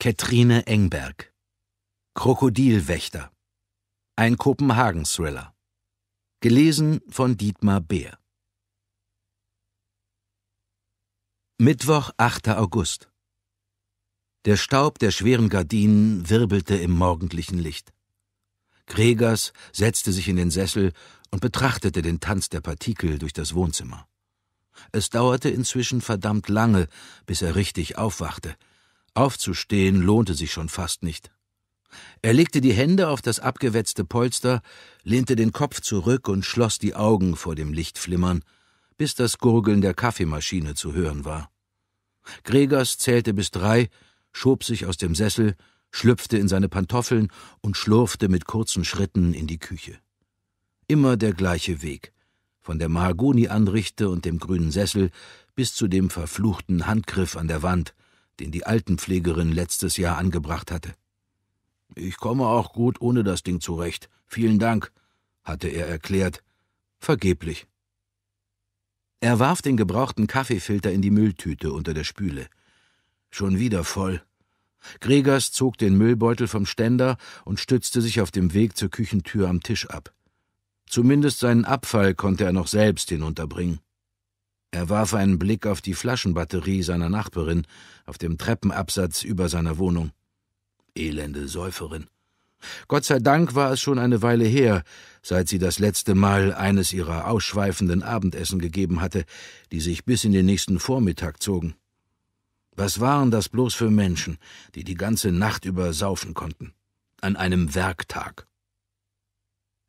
Katrine Engberg Krokodilwächter Ein Kopenhagen-Thriller Gelesen von Dietmar Beer Mittwoch, 8. August. Der Staub der schweren Gardinen wirbelte im morgendlichen Licht. Gregers setzte sich in den Sessel und betrachtete den Tanz der Partikel durch das Wohnzimmer. Es dauerte inzwischen verdammt lange, bis er richtig aufwachte – Aufzustehen lohnte sich schon fast nicht. Er legte die Hände auf das abgewetzte Polster, lehnte den Kopf zurück und schloss die Augen vor dem Lichtflimmern, bis das Gurgeln der Kaffeemaschine zu hören war. Gregers zählte bis drei, schob sich aus dem Sessel, schlüpfte in seine Pantoffeln und schlurfte mit kurzen Schritten in die Küche. Immer der gleiche Weg, von der Mahagoni-Anrichte und dem grünen Sessel bis zu dem verfluchten Handgriff an der Wand – den die Altenpflegerin letztes Jahr angebracht hatte. Ich komme auch gut ohne das Ding zurecht. Vielen Dank, hatte er erklärt. Vergeblich. Er warf den gebrauchten Kaffeefilter in die Mülltüte unter der Spüle. Schon wieder voll. Gregers zog den Müllbeutel vom Ständer und stützte sich auf dem Weg zur Küchentür am Tisch ab. Zumindest seinen Abfall konnte er noch selbst hinunterbringen. Er warf einen Blick auf die Flaschenbatterie seiner Nachbarin auf dem Treppenabsatz über seiner Wohnung. Elende Säuferin. Gott sei Dank war es schon eine Weile her, seit sie das letzte Mal eines ihrer ausschweifenden Abendessen gegeben hatte, die sich bis in den nächsten Vormittag zogen. Was waren das bloß für Menschen, die die ganze Nacht über saufen konnten? An einem Werktag.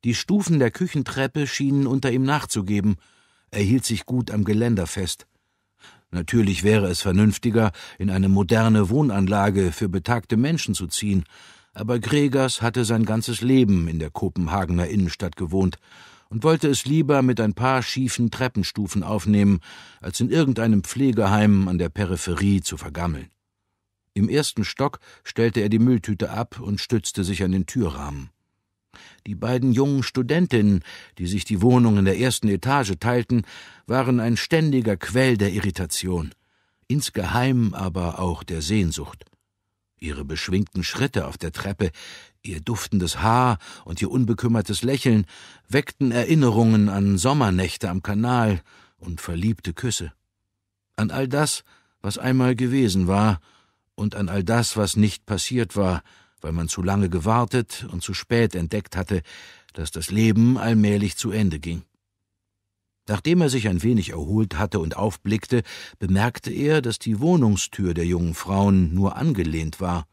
Die Stufen der Küchentreppe schienen unter ihm nachzugeben, er hielt sich gut am Geländer fest. Natürlich wäre es vernünftiger, in eine moderne Wohnanlage für betagte Menschen zu ziehen, aber Gregers hatte sein ganzes Leben in der Kopenhagener Innenstadt gewohnt und wollte es lieber mit ein paar schiefen Treppenstufen aufnehmen, als in irgendeinem Pflegeheim an der Peripherie zu vergammeln. Im ersten Stock stellte er die Mülltüte ab und stützte sich an den Türrahmen. Die beiden jungen Studentinnen, die sich die Wohnung in der ersten Etage teilten, waren ein ständiger Quell der Irritation, insgeheim aber auch der Sehnsucht. Ihre beschwingten Schritte auf der Treppe, ihr duftendes Haar und ihr unbekümmertes Lächeln weckten Erinnerungen an Sommernächte am Kanal und verliebte Küsse. An all das, was einmal gewesen war, und an all das, was nicht passiert war, weil man zu lange gewartet und zu spät entdeckt hatte, dass das Leben allmählich zu Ende ging. Nachdem er sich ein wenig erholt hatte und aufblickte, bemerkte er, dass die Wohnungstür der jungen Frauen nur angelehnt war.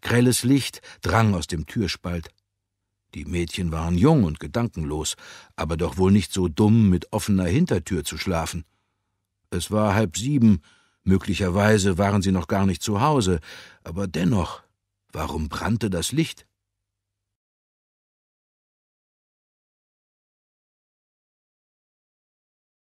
Grelles Licht drang aus dem Türspalt. Die Mädchen waren jung und gedankenlos, aber doch wohl nicht so dumm, mit offener Hintertür zu schlafen. Es war halb sieben, möglicherweise waren sie noch gar nicht zu Hause, aber dennoch Warum brannte das Licht?